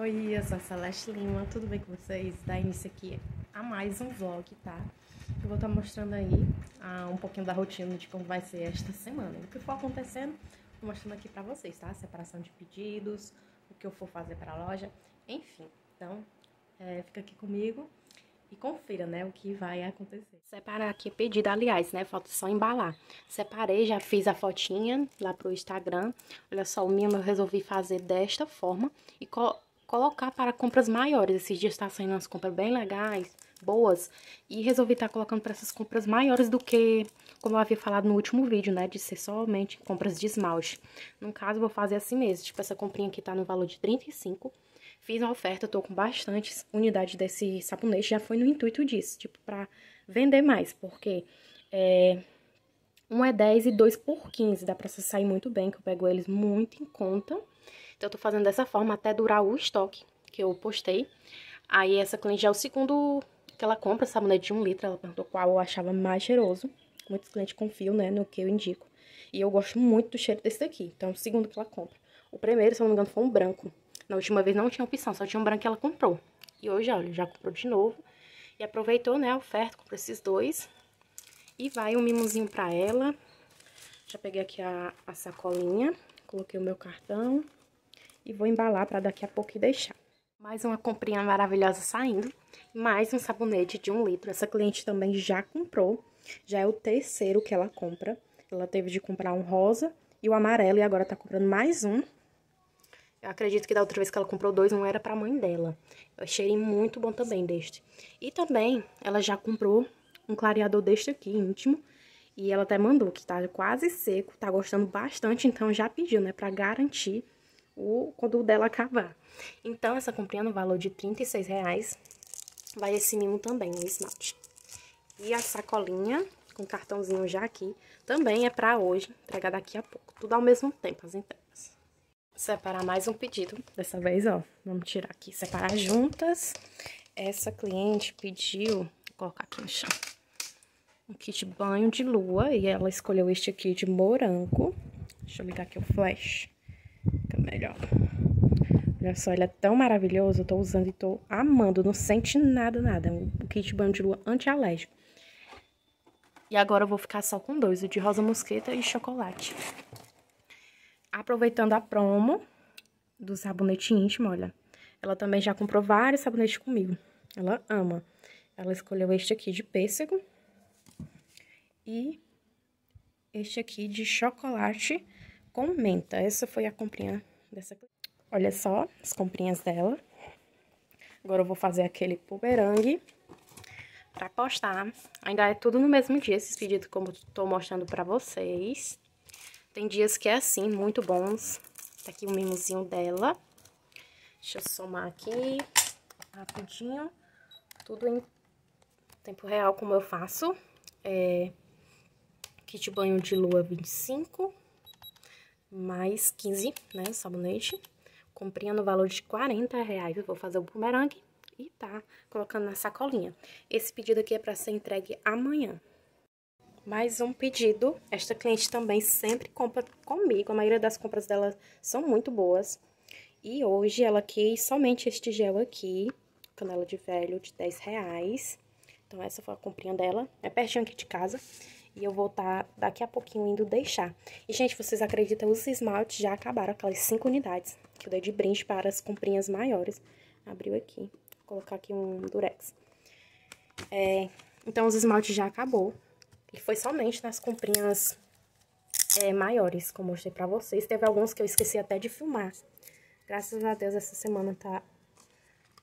Oi, eu sou a Celeste Lima, tudo bem com vocês? Dá início aqui a mais um vlog, tá? Eu vou estar tá mostrando aí ah, um pouquinho da rotina de como vai ser esta semana. O que for acontecendo, vou mostrando aqui pra vocês, tá? Separação de pedidos, o que eu for fazer pra loja, enfim. Então, é, fica aqui comigo e confira, né, o que vai acontecer. Separar aqui pedido, aliás, né, falta só embalar. Separei, já fiz a fotinha lá pro Instagram. Olha só, o mínimo eu resolvi fazer desta forma e colocar para compras maiores. Esses dias está saindo umas compras bem legais, boas. E resolvi estar tá colocando para essas compras maiores do que, como eu havia falado no último vídeo, né? De ser somente compras de esmalte. No caso, vou fazer assim mesmo. Tipo, essa comprinha aqui tá no valor de 35 Fiz a oferta, tô com bastantes unidades desse sabonete. Já foi no intuito disso, tipo, para vender mais. Porque é, um é 10 e dois por 15. Dá pra sair muito bem, que eu pego eles muito em conta. Então, eu tô fazendo dessa forma até durar o estoque que eu postei. Aí, essa cliente já é o segundo que ela compra, sabonete de um litro. Ela perguntou qual eu achava mais cheiroso. Muitos clientes confiam, né, no que eu indico. E eu gosto muito do cheiro desse daqui. Então, é o segundo que ela compra. O primeiro, se eu não me engano, foi um branco. Na última vez não tinha opção, só tinha um branco que ela comprou. E hoje, olha, já comprou de novo. E aproveitou, né, a oferta, comprou esses dois. E vai um mimozinho pra ela. Já peguei aqui a, a sacolinha, coloquei o meu cartão e vou embalar para daqui a pouco e deixar. Mais uma comprinha maravilhosa saindo, mais um sabonete de um litro. Essa cliente também já comprou, já é o terceiro que ela compra. Ela teve de comprar um rosa e o amarelo e agora tá comprando mais um. Eu acredito que da outra vez que ela comprou dois, um era pra mãe dela. Eu achei muito bom também deste. E também, ela já comprou um clareador deste aqui, íntimo. E ela até mandou que tá quase seco, tá gostando bastante, então já pediu, né, pra garantir o, quando o dela acabar. Então, essa comprinha no valor de R$36,00 vai esse mimo também, o esmalte. E a sacolinha com cartãozinho já aqui também é para hoje, entregar daqui a pouco. Tudo ao mesmo tempo, as entregas. Separar mais um pedido, dessa vez, ó, vamos tirar aqui, separar juntas. Essa cliente pediu, vou colocar aqui no chão, um kit banho de lua e ela escolheu este aqui de morango. Deixa eu ligar aqui o flash melhor. Olha só, ele é tão maravilhoso, eu tô usando e tô amando, não sente nada, nada. O é kit banho de lua anti-alérgico. E agora eu vou ficar só com dois, o de rosa mosqueta e chocolate. Aproveitando a promo do sabonete íntimo, olha. Ela também já comprou vários sabonetes comigo. Ela ama. Ela escolheu este aqui de pêssego. E este aqui de chocolate com menta. Essa foi a comprinha dessa Olha só as comprinhas dela. Agora eu vou fazer aquele bumerangue pra postar. Ainda é tudo no mesmo dia, esses pedidos como tô mostrando pra vocês. Tem dias que é assim, muito bons. Tá aqui o mimozinho dela. Deixa eu somar aqui rapidinho. Tudo em tempo real como eu faço. É, kit banho de lua 25 mais 15, né, sabonete. Comprinha no valor de 40 reais, eu vou fazer o bumerangue e tá colocando na sacolinha. Esse pedido aqui é para ser entregue amanhã. Mais um pedido, esta cliente também sempre compra comigo, a maioria das compras dela são muito boas. E hoje ela quis somente este gel aqui, canela de velho de 10 reais. Então essa foi a comprinha dela, é pertinho aqui de casa. E eu vou estar tá daqui a pouquinho indo deixar. E, gente, vocês acreditam, os esmaltes já acabaram, aquelas 5 unidades que eu dei de brinde para as comprinhas maiores. Abriu aqui, vou colocar aqui um durex. É, então, os esmaltes já acabou. E foi somente nas comprinhas é, maiores como eu mostrei pra vocês. Teve alguns que eu esqueci até de filmar. Graças a Deus, essa semana tá...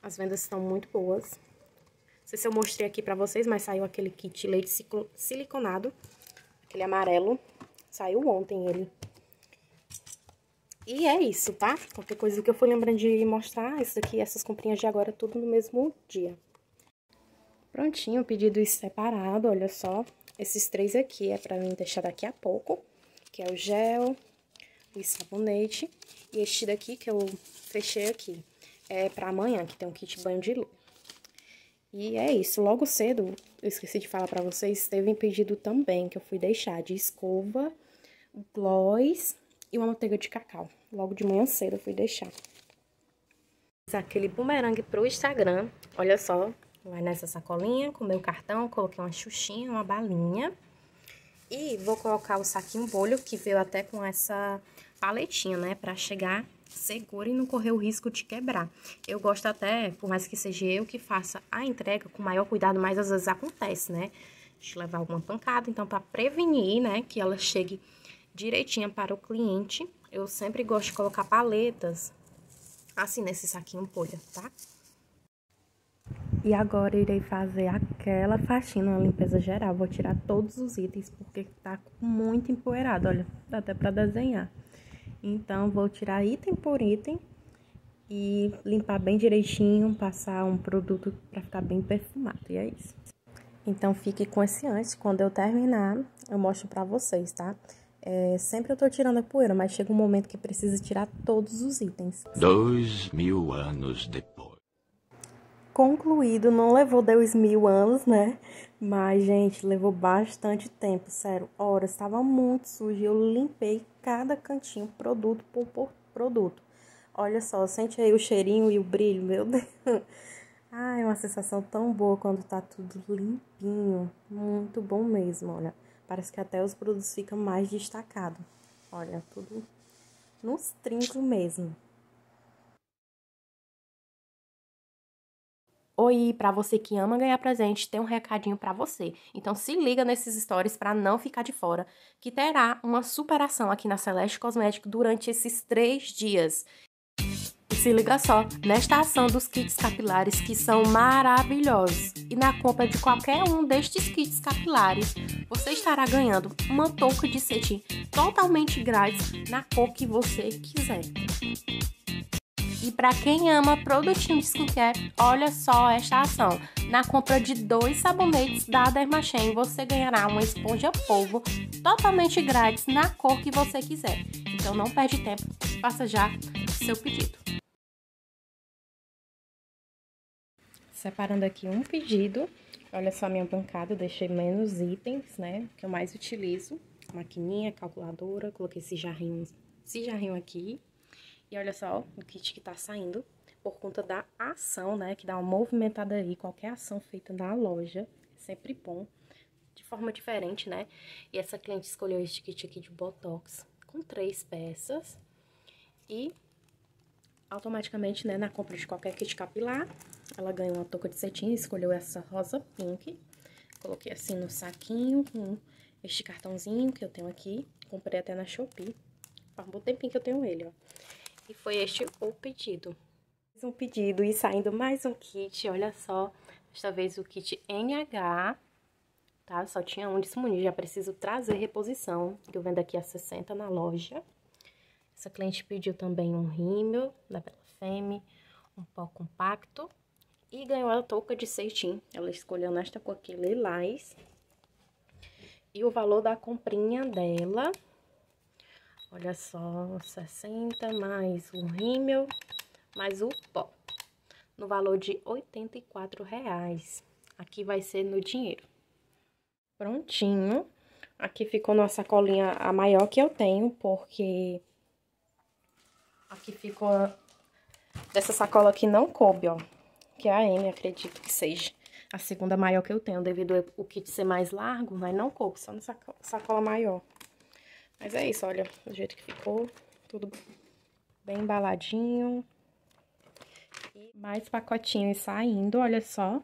As vendas estão muito boas. Não sei se eu mostrei aqui pra vocês, mas saiu aquele kit leite siliconado. Aquele amarelo. Saiu ontem ele. E é isso, tá? Qualquer coisa que eu for lembrando de mostrar, isso daqui, essas comprinhas de agora, tudo no mesmo dia. Prontinho, pedido é separado, olha só. Esses três aqui é pra mim deixar daqui a pouco, que é o gel, o sabonete, e este daqui que eu fechei aqui. É pra amanhã, que tem um kit banho de e é isso, logo cedo, eu esqueci de falar para vocês, teve um pedido também que eu fui deixar de escova, gloss e uma manteiga de cacau. Logo de manhã cedo eu fui deixar. Aquele bumerangue pro Instagram, olha só, vai nessa sacolinha com meu cartão, coloquei uma xuxinha, uma balinha. E vou colocar o saquinho bolho que veio até com essa paletinha, né, pra chegar segura e não correr o risco de quebrar. Eu gosto até, por mais que seja eu que faça a entrega com maior cuidado, mas às vezes acontece, né? De levar alguma pancada, então para prevenir, né, que ela chegue direitinha para o cliente, eu sempre gosto de colocar paletas assim nesse saquinho polha, tá? E agora irei fazer aquela faxina, uma limpeza geral. Vou tirar todos os itens porque tá muito empoeirado, olha, dá até para desenhar. Então, vou tirar item por item e limpar bem direitinho, passar um produto para ficar bem perfumado. E é isso. Então, fique com esse antes. Quando eu terminar, eu mostro para vocês, tá? É, sempre eu tô tirando a poeira, mas chega um momento que precisa tirar todos os itens. Dois mil anos depois concluído. Não levou Deus mil anos, né? Mas, gente, levou bastante tempo, sério. Horas, estava muito sujo. Eu limpei cada cantinho, produto por produto. Olha só, sente aí o cheirinho e o brilho, meu Deus. Ai, uma sensação tão boa quando tá tudo limpinho. Muito bom mesmo, olha. Parece que até os produtos ficam mais destacados. Olha, tudo nos trincos mesmo. Oi, para você que ama ganhar presente, tem um recadinho para você. Então se liga nesses stories para não ficar de fora, que terá uma superação aqui na Celeste Cosmético durante esses três dias. E se liga só nesta ação dos kits capilares que são maravilhosos. E na compra de qualquer um destes kits capilares, você estará ganhando uma touca de cetim totalmente grátis na cor que você quiser. E para quem ama produtinho de skincare, olha só esta ação. Na compra de dois sabonetes da Dermachem, você ganhará uma esponja polvo totalmente grátis na cor que você quiser. Então não perde tempo, faça já seu pedido. Separando aqui um pedido, olha só a minha bancada, deixei menos itens, né, que eu mais utilizo. Maquininha, calculadora, coloquei esse jarrinho, esse jarrinho aqui, e olha só o kit que tá saindo por conta da ação, né? Que dá uma movimentada aí, qualquer ação feita na loja, é sempre bom, de forma diferente, né? E essa cliente escolheu este kit aqui de Botox, com três peças. E automaticamente, né, na compra de qualquer kit capilar, ela ganha uma touca de cetim, escolheu essa rosa pink. Coloquei assim no saquinho, com este cartãozinho que eu tenho aqui. Comprei até na Shopee. Faz um bom tempinho que eu tenho ele, ó. E foi este o pedido. Mais um pedido e saindo mais um kit, olha só. Desta vez o kit NH, tá? Só tinha um disponível, já preciso trazer reposição, que eu vendo aqui a 60 na loja. Essa cliente pediu também um rímel da Bela Femme, um pó compacto e ganhou a touca de cetim. Ela escolheu nesta cor aqui, lilás. E o valor da comprinha dela Olha só, 60 mais o rímel, mais o pó. No valor de 84 reais. Aqui vai ser no dinheiro. Prontinho. Aqui ficou nossa sacolinha a maior que eu tenho, porque... Aqui ficou... Dessa sacola aqui não coube, ó. Que é a M, acredito que seja. A segunda maior que eu tenho, devido ao kit ser mais largo, mas não coube, só na sacola maior. Mas é isso, olha, o jeito que ficou, tudo bem embaladinho. E mais pacotinhos saindo, olha só.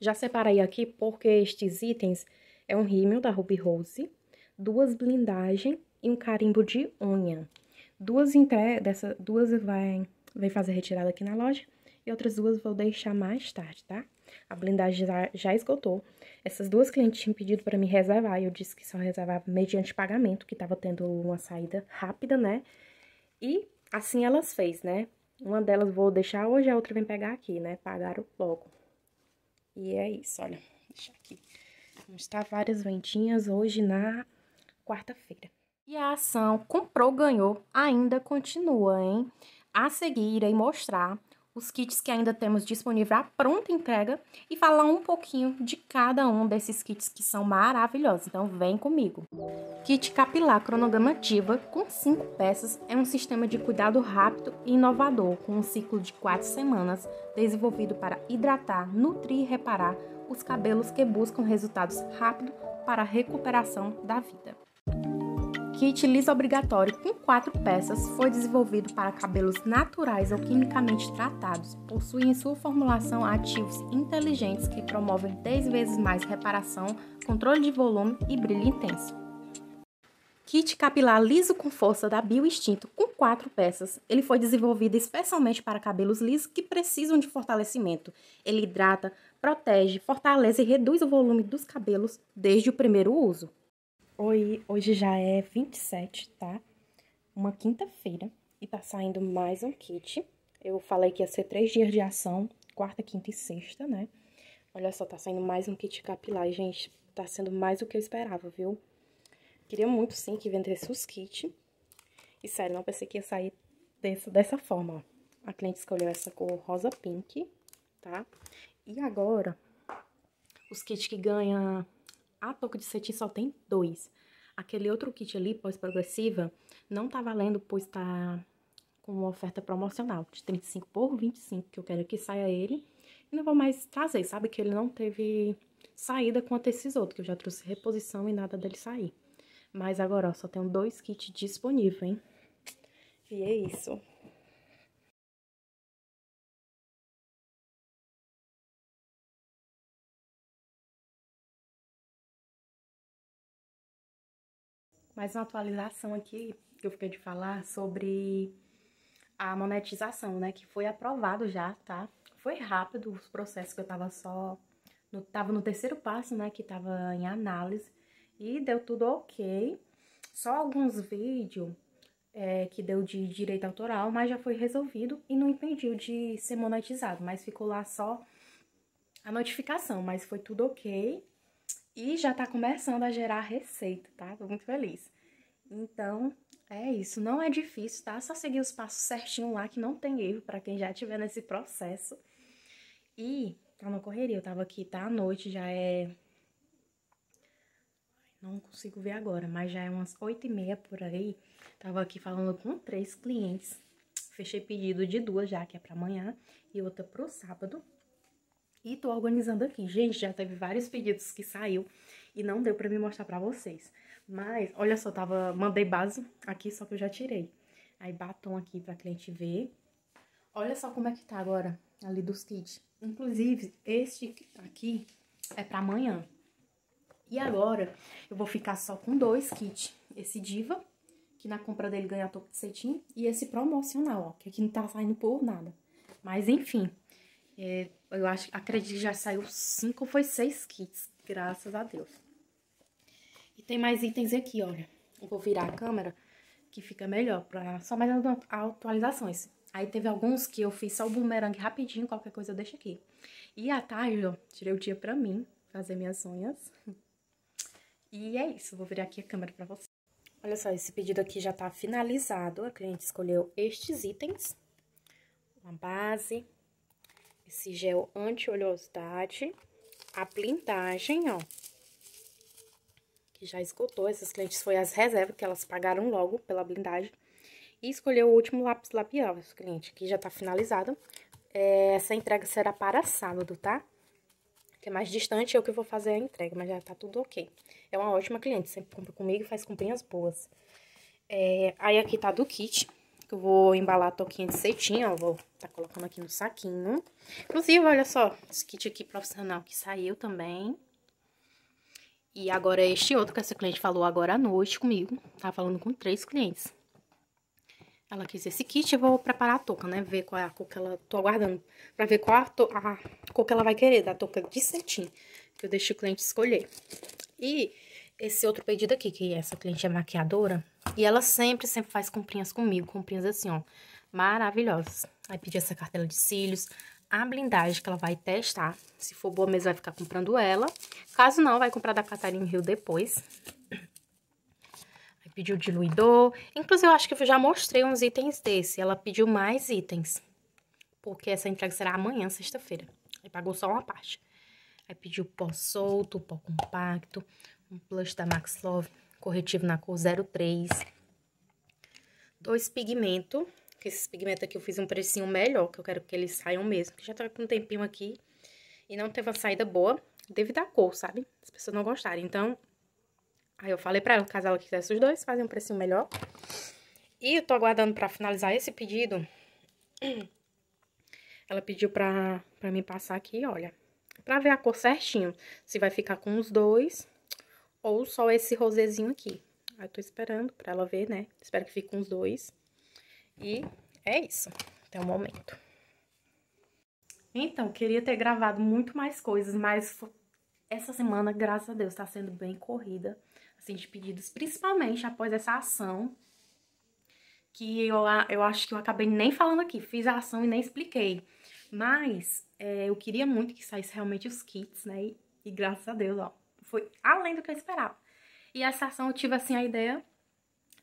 Já separei aqui porque estes itens é um rímel da Ruby Rose, duas blindagem e um carimbo de unha. Duas entre... dessa duas vai vai fazer retirada aqui na loja e outras duas vou deixar mais tarde, tá? a blindagem já, já esgotou. Essas duas clientes tinham pedido para me reservar, e eu disse que só reservava mediante pagamento, que estava tendo uma saída rápida, né? E assim elas fez, né? Uma delas vou deixar hoje, a outra vem pegar aqui, né? Pagaram logo. E é isso, olha. Deixa aqui. Está várias ventinhas hoje na quarta-feira. E a ação comprou, ganhou, ainda continua, hein? A seguir, irei mostrar os kits que ainda temos disponível à pronta entrega e falar um pouquinho de cada um desses kits que são maravilhosos. Então vem comigo. Kit capilar cronogamativa com 5 peças é um sistema de cuidado rápido e inovador com um ciclo de 4 semanas desenvolvido para hidratar, nutrir e reparar os cabelos que buscam resultados rápidos para a recuperação da vida. Kit liso obrigatório com quatro peças foi desenvolvido para cabelos naturais ou quimicamente tratados. Possui em sua formulação ativos inteligentes que promovem 10 vezes mais reparação, controle de volume e brilho intenso. Kit capilar liso com força da Bioextinto com quatro peças. Ele foi desenvolvido especialmente para cabelos lisos que precisam de fortalecimento. Ele hidrata, protege, fortalece e reduz o volume dos cabelos desde o primeiro uso. Oi, hoje já é 27, tá? Uma quinta-feira e tá saindo mais um kit. Eu falei que ia ser três dias de ação, quarta, quinta e sexta, né? Olha só, tá saindo mais um kit capilar, e, gente. Tá sendo mais do que eu esperava, viu? Queria muito, sim, que vendesse os kits. E sério, não pensei que ia sair dessa, dessa forma, ó. A cliente escolheu essa cor rosa pink, tá? E agora, os kits que ganha a touca de cetim só tem dois. Aquele outro kit ali, pós-progressiva, não tá valendo, pois tá com uma oferta promocional de 35 por 25, que eu quero que saia ele. E não vou mais trazer, sabe? Que ele não teve saída quanto esses outros, que eu já trouxe reposição e nada dele sair. Mas agora, ó, só tenho dois kits disponíveis, hein? E é isso. mais uma atualização aqui que eu fiquei de falar sobre a monetização, né? Que foi aprovado já, tá? Foi rápido os processos que eu tava só. No, tava no terceiro passo, né? Que tava em análise. E deu tudo ok. Só alguns vídeos é, que deu de direito autoral, mas já foi resolvido e não impediu de ser monetizado. Mas ficou lá só a notificação, mas foi tudo ok. E já tá começando a gerar receita, tá? Tô muito feliz. Então, é isso. Não é difícil, tá? Só seguir os passos certinho lá, que não tem erro para quem já estiver nesse processo. E tá na correria, eu tava aqui, tá? À noite já é... Não consigo ver agora, mas já é umas oito e meia por aí. Tava aqui falando com três clientes. Fechei pedido de duas já, que é pra amanhã, e outra pro sábado. E tô organizando aqui. Gente, já teve vários pedidos que saiu e não deu pra me mostrar pra vocês. Mas, olha só, tava, mandei base aqui, só que eu já tirei. Aí batom aqui pra cliente ver. Olha só como é que tá agora, ali dos kits. Inclusive, este aqui é pra amanhã. E agora, eu vou ficar só com dois kits. Esse Diva, que na compra dele ganha topo de cetim, e esse promocional, ó, que aqui não tá saindo por nada. Mas, enfim, é, eu acho, acredito que já saiu cinco ou foi seis kits, graças a Deus. E tem mais itens aqui, olha. Eu vou virar a câmera, que fica melhor, pra só mais atualizações. Aí teve alguns que eu fiz só o bumerangue rapidinho, qualquer coisa eu deixo aqui. E à tarde, ó, tirei o dia pra mim, fazer minhas unhas. E é isso, vou virar aqui a câmera pra vocês. Olha só, esse pedido aqui já tá finalizado. A cliente escolheu estes itens. Uma base, esse gel anti-oleosidade, a blindagem ó, que já esgotou, essas clientes foi as reservas, que elas pagaram logo pela blindagem, e escolheu o último lápis labial, esse cliente, que já tá finalizado. É, essa entrega será para sábado, tá? Que é mais distante, é eu que vou fazer a entrega, mas já tá tudo ok. É uma ótima cliente, sempre compra comigo e faz comprinhas boas. É, aí aqui tá do kit, que eu vou embalar a toquinha de cetim, ó, vou tá colocando aqui no saquinho. Inclusive, olha só, esse kit aqui profissional que saiu também. E agora é este outro que essa cliente falou agora à noite comigo, tá falando com três clientes. Ela quis esse kit, eu vou preparar a touca, né? Ver qual é a cor que ela... Tô aguardando pra ver qual a, to... a cor que ela vai querer, da touca de cetim. Que eu deixei o cliente escolher. E esse outro pedido aqui, que essa cliente é maquiadora, e ela sempre, sempre faz comprinhas comigo, comprinhas assim, ó, maravilhosas. Aí pedi essa cartela de cílios, a blindagem que ela vai testar. Se for boa mesmo, vai ficar comprando ela. Caso não, vai comprar da Catarina Rio depois. Aí pediu diluidor. Inclusive, eu acho que eu já mostrei uns itens desse. Ela pediu mais itens. Porque essa entrega será amanhã, sexta-feira. Aí pagou só uma parte. Aí pediu pó solto, pó compacto, um plush da Max Love corretivo na cor 03. Dois pigmento, que esses pigmentos aqui eu fiz um precinho melhor, que eu quero que eles saiam mesmo, que já tá com um tempinho aqui e não teve uma saída boa devido à cor, sabe? As pessoas não gostaram, então... Aí eu falei pra ela, caso ela quisesse os dois, fazer um precinho melhor. E eu tô aguardando pra finalizar esse pedido. Ela pediu pra, pra mim passar aqui, olha. Pra ver a cor certinho. Se vai ficar com os dois ou só esse rosezinho aqui. Aí eu tô esperando pra ela ver, né? Espero que fique com os dois. E é isso, até o momento. Então, queria ter gravado muito mais coisas, mas essa semana, graças a Deus, tá sendo bem corrida, assim, de pedidos, principalmente após essa ação, que eu, eu acho que eu acabei nem falando aqui, fiz a ação e nem expliquei. Mas é, eu queria muito que saísse realmente os kits, né? E, e graças a Deus, ó, foi além do que eu esperava. E essa ação eu tive assim a ideia,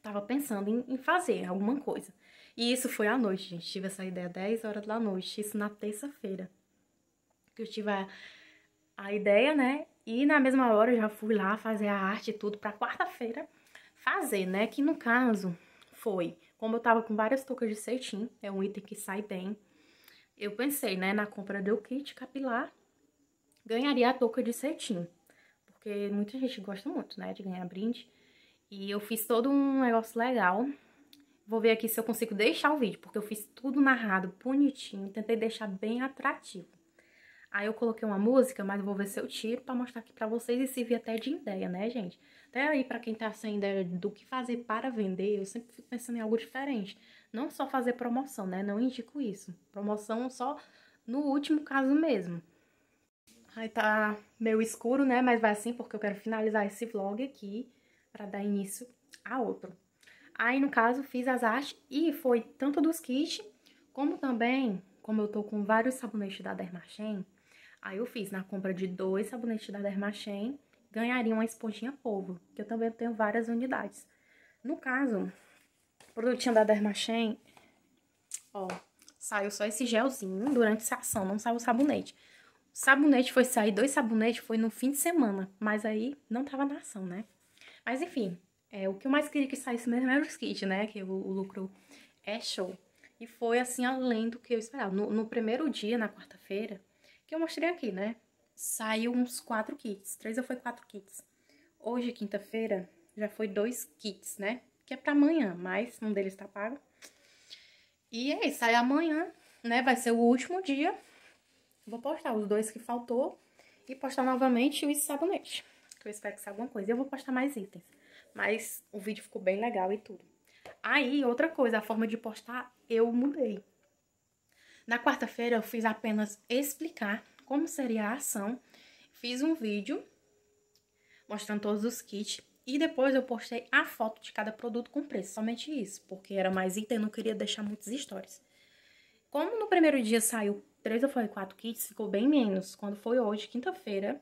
tava pensando em, em fazer alguma coisa. E isso foi à noite, gente. Tive essa ideia 10 horas da noite, isso na terça-feira. Que eu tive a, a ideia, né? E na mesma hora eu já fui lá fazer a arte e tudo para quarta-feira fazer, né? Que no caso foi, como eu tava com várias toucas de cetim, é um item que sai bem. Eu pensei, né, na compra do kit capilar, ganharia a touca de cetim porque muita gente gosta muito, né, de ganhar brinde. E eu fiz todo um negócio legal. Vou ver aqui se eu consigo deixar o vídeo, porque eu fiz tudo narrado, bonitinho, tentei deixar bem atrativo. Aí eu coloquei uma música, mas vou ver se eu tiro pra mostrar aqui pra vocês e servir até de ideia, né, gente? Até aí, pra quem tá sem ideia do que fazer para vender, eu sempre fico pensando em algo diferente. Não só fazer promoção, né? Não indico isso. Promoção só no último caso mesmo. Aí tá meio escuro, né? Mas vai assim porque eu quero finalizar esse vlog aqui pra dar início a outro. Aí, no caso, fiz as artes e foi tanto dos kits, como também, como eu tô com vários sabonetes da Dermachem, aí eu fiz na compra de dois sabonetes da Dermachem, ganharia uma esponjinha polvo, que eu também tenho várias unidades. No caso, o produtinho da Dermachem, ó, saiu só esse gelzinho durante essa ação, não saiu o sabonete. Sabonete foi sair, dois sabonetes foi no fim de semana, mas aí não tava na ação, né? Mas enfim, é, o que eu mais queria que saísse mesmo era os kits, né? Que o, o, lucro é show. E foi assim, além do que eu esperava. No, no primeiro dia, na quarta-feira, que eu mostrei aqui, né? Saiu uns quatro kits. Três ou foi quatro kits. Hoje, quinta-feira, já foi dois kits, né? Que é pra amanhã, mas um deles tá pago. E é isso, aí amanhã, né? Vai ser o último dia Vou postar os dois que faltou e postar novamente o sabonetes. Que eu espero que saia alguma coisa. Eu vou postar mais itens. Mas o vídeo ficou bem legal e tudo. Aí, outra coisa, a forma de postar eu mudei. Na quarta-feira eu fiz apenas explicar como seria a ação. Fiz um vídeo mostrando todos os kits. E depois eu postei a foto de cada produto com preço, somente isso, porque era mais item, e não queria deixar muitas histórias. Como no primeiro dia saiu três ou foi quatro kits, ficou bem menos. Quando foi hoje, quinta-feira,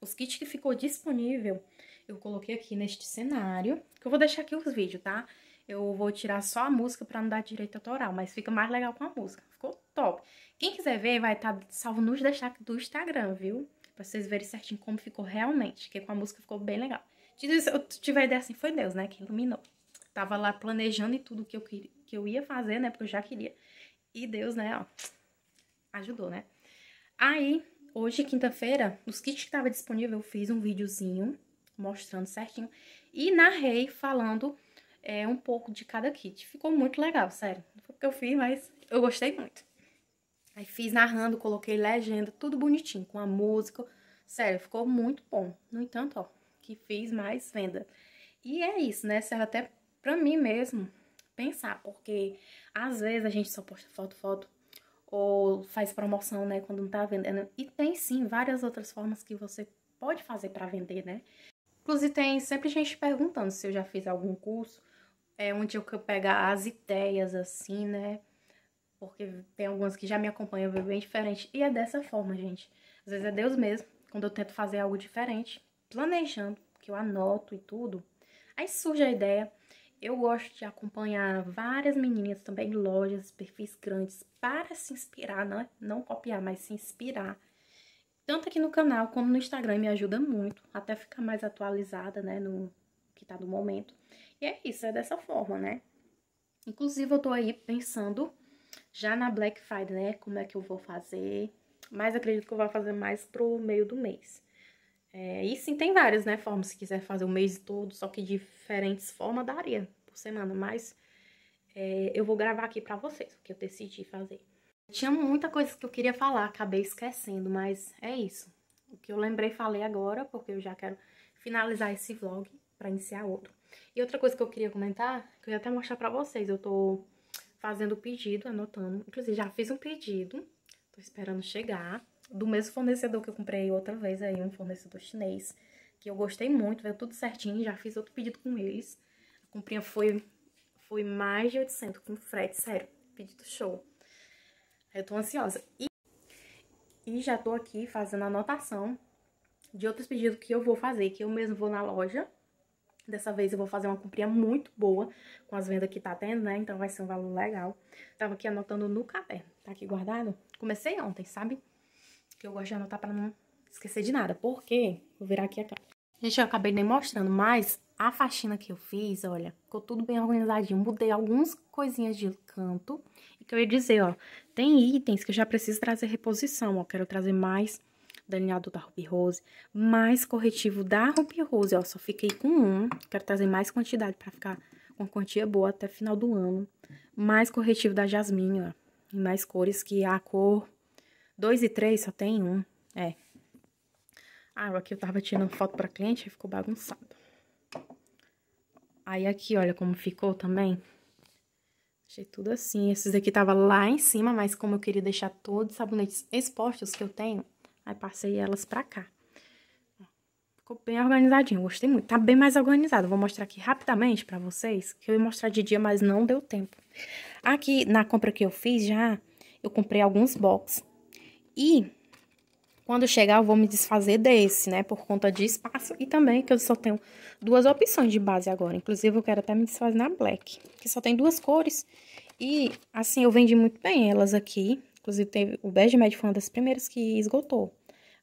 os kits que ficou disponível, eu coloquei aqui neste cenário, que eu vou deixar aqui os vídeos, tá? Eu vou tirar só a música pra não dar direito autoral, mas fica mais legal com a música. Ficou top. Quem quiser ver, vai estar tá salvo nos destaques do Instagram, viu? Pra vocês verem certinho como ficou realmente, que com a música ficou bem legal. Se eu tiver ideia assim, foi Deus, né, que iluminou. Tava lá planejando e tudo que eu, que eu ia fazer, né, porque eu já queria. E Deus, né, ó, ajudou, né? Aí, hoje, quinta-feira, os kits que estava disponível, eu fiz um videozinho mostrando certinho e narrei falando é, um pouco de cada kit. Ficou muito legal, sério. Não foi porque eu fiz, mas eu gostei muito. Aí fiz narrando, coloquei legenda, tudo bonitinho, com a música. Sério, ficou muito bom. No entanto, ó, que fiz mais venda. E é isso, né? Serve até pra mim mesmo pensar, porque às vezes a gente só posta foto, foto, ou faz promoção, né, quando não tá vendendo. E tem sim várias outras formas que você pode fazer para vender, né? Inclusive tem sempre gente perguntando se eu já fiz algum curso, é onde eu pegar as ideias assim, né? Porque tem algumas que já me acompanham bem diferente e é dessa forma, gente. Às vezes é Deus mesmo, quando eu tento fazer algo diferente, planejando, que eu anoto e tudo, aí surge a ideia eu gosto de acompanhar várias meninas também, lojas, perfis grandes, para se inspirar, né? não copiar, mas se inspirar. Tanto aqui no canal como no Instagram me ajuda muito, até ficar mais atualizada, né, no que tá do momento. E é isso, é dessa forma, né? Inclusive, eu tô aí pensando já na Black Friday, né, como é que eu vou fazer. Mas acredito que eu vou fazer mais pro meio do mês. É, e sim, tem várias, né, formas. Se quiser fazer o mês todo, só que diferentes formas, daria por semana. Mas é, eu vou gravar aqui pra vocês o que eu decidi fazer. Tinha muita coisa que eu queria falar, acabei esquecendo, mas é isso. O que eu lembrei, falei agora, porque eu já quero finalizar esse vlog pra iniciar outro. E outra coisa que eu queria comentar, que eu ia até mostrar pra vocês. Eu tô fazendo o pedido, anotando. Inclusive, já fiz um pedido, tô esperando chegar do mesmo fornecedor que eu comprei outra vez aí, um fornecedor chinês, que eu gostei muito, veio tudo certinho, já fiz outro pedido com eles. A comprinha foi, foi mais de 800 com frete, sério, pedido show. Eu tô ansiosa. E, e já tô aqui fazendo anotação de outros pedidos que eu vou fazer, que eu mesmo vou na loja. Dessa vez eu vou fazer uma comprinha muito boa com as vendas que tá tendo, né? Então vai ser um valor legal. Tava aqui anotando no caderno, tá aqui guardado. Comecei ontem, sabe? que eu gosto de anotar para não esquecer de nada. Porque, vou virar aqui a capa. Gente, eu acabei nem mostrando, mas a faxina que eu fiz, olha, ficou tudo bem organizadinho. Mudei algumas coisinhas de canto. E que eu ia dizer, ó, tem itens que eu já preciso trazer reposição, ó. Quero trazer mais delineador da Ruby Rose, mais corretivo da Ruby Rose, ó. Só fiquei com um. Quero trazer mais quantidade pra ficar com quantia boa até final do ano. Mais corretivo da Jasmine, ó. E mais cores que a cor Dois e três só tem um. É. Ah, aqui eu tava tirando foto pra cliente e ficou bagunçado. Aí aqui, olha como ficou também. Achei tudo assim. Esses daqui tava lá em cima, mas como eu queria deixar todos os sabonetes expostos que eu tenho, aí passei elas pra cá. Ficou bem organizadinho, gostei muito. Tá bem mais organizado. Vou mostrar aqui rapidamente pra vocês, que eu ia mostrar de dia, mas não deu tempo. Aqui, na compra que eu fiz já, eu comprei alguns boxes. E quando chegar, eu vou me desfazer desse, né? Por conta de espaço e também que eu só tenho duas opções de base agora. Inclusive, eu quero até me desfazer na black, que só tem duas cores. E, assim, eu vendi muito bem elas aqui. Inclusive, teve, o Bege Med foi uma das primeiras que esgotou.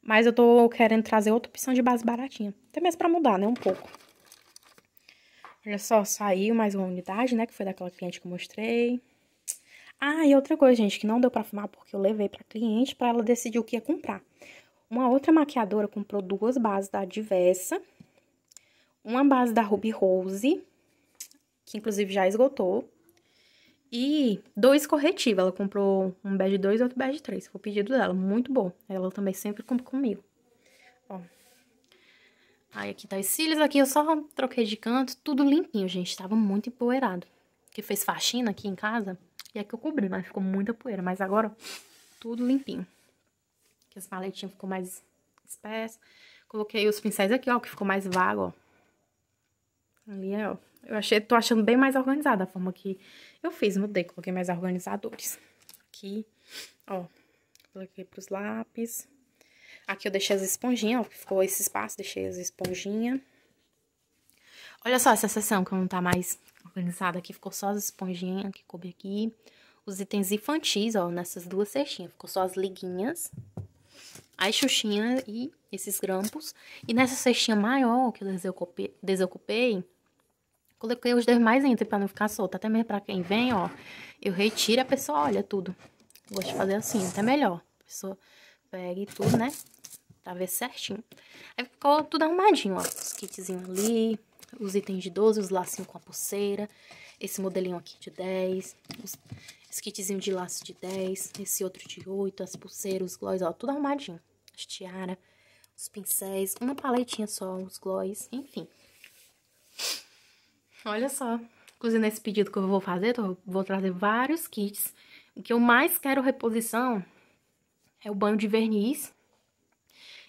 Mas eu tô querendo trazer outra opção de base baratinha. Até mesmo pra mudar, né? Um pouco. Olha só, saiu mais uma unidade, né? Que foi daquela cliente que eu mostrei. Ah, e outra coisa, gente, que não deu para filmar porque eu levei para cliente para ela decidir o que ia comprar. Uma outra maquiadora comprou duas bases da Diversa, uma base da Ruby Rose, que inclusive já esgotou, e dois corretivos. Ela comprou um bad 2 e outro bad 3. Foi o pedido dela, muito bom. Ela também sempre compra comigo. Ó. Aí aqui tá os cílios, aqui eu só troquei de canto, tudo limpinho, gente. Tava muito empoeirado. Que fez faxina aqui em casa. E aqui é eu cobri, mas ficou muita poeira. Mas agora, tudo limpinho. Aqui as paletinhas ficou mais espessa. Coloquei os pincéis aqui, ó, que ficou mais vago, ó. Ali, ó. Eu achei, tô achando bem mais organizada a forma que eu fiz. Mudei, coloquei mais organizadores. Aqui, ó. Coloquei pros lápis. Aqui eu deixei as esponjinhas, ó. Ficou esse espaço, deixei as esponjinhas. Olha só essa seção que não tá mais organizada aqui, ficou só as esponjinhas que coube aqui. Os itens infantis, ó, nessas duas cestinhas. Ficou só as liguinhas, as xuxinhas e esses grampos. E nessa cestinha maior que eu desocupei, desocupei coloquei os dois mais entre pra não ficar solto. Até mesmo pra quem vem, ó, eu retiro, a pessoa olha tudo. gosto de fazer assim, até melhor. A pessoa pega e tudo, né? Pra ver certinho. Aí ficou tudo arrumadinho, ó. Os kitzinhos ali, os itens de 12, os lacinhos com a pulseira, esse modelinho aqui de 10, os, esse kitzinho de laço de 10, esse outro de 8, as pulseiras, os gloss, ó, tudo arrumadinho. As tiara, os pincéis, uma paletinha só, os gloss, enfim. Olha só, inclusive nesse pedido que eu vou fazer, eu vou trazer vários kits. O que eu mais quero reposição é o banho de verniz,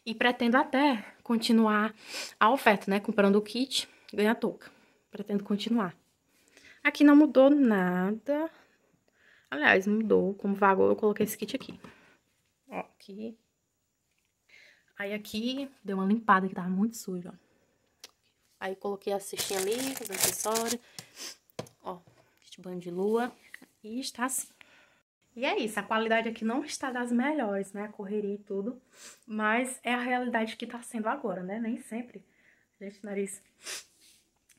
e pretendo até continuar a oferta, né? Comprando o kit ganhar touca. Pretendo continuar. Aqui não mudou nada. Aliás, mudou. Como vagou, eu coloquei esse kit aqui. Ó, aqui. Aí aqui, deu uma limpada que tava muito suja, ó. Aí coloquei a cestinha ali, os acessórios. Ó, kit banho de lua. E está assim. E é isso, a qualidade aqui não está das melhores, né? A correria e tudo. Mas é a realidade que tá sendo agora, né? Nem sempre. Gente, nariz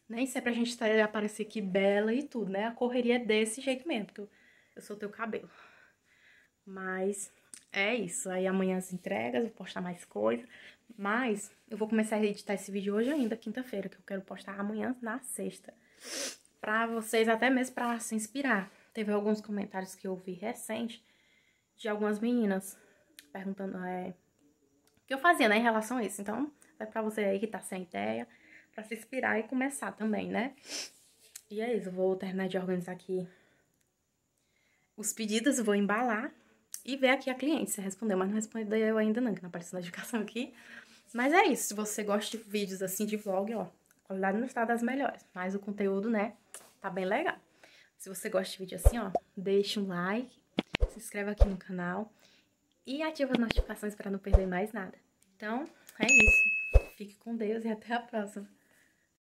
nem sempre a gente tá aparecer aqui bela e tudo, né? A correria é desse jeito mesmo, porque eu, sou teu cabelo. Mas é isso. Aí amanhã as entregas, vou postar mais coisa. Mas eu vou começar a editar esse vídeo hoje ainda, quinta-feira, que eu quero postar amanhã na sexta. Pra vocês, até mesmo pra se inspirar. Teve alguns comentários que eu vi recente de algumas meninas perguntando é, o que eu fazia, né, em relação a isso. Então, é pra você aí que tá sem ideia para se inspirar e começar também, né? E é isso, vou terminar de organizar aqui os pedidos, vou embalar e ver aqui a cliente se respondeu, mas não respondeu ainda não, que não apareceu notificação aqui. Mas é isso, se você gosta de vídeos assim de vlog, ó, a qualidade não está das melhores, mas o conteúdo, né, tá bem legal. Se você gosta de vídeo assim, ó, deixa um like, se inscreve aqui no canal e ativa as notificações para não perder mais nada. Então, é isso. Fique com Deus e até a próxima.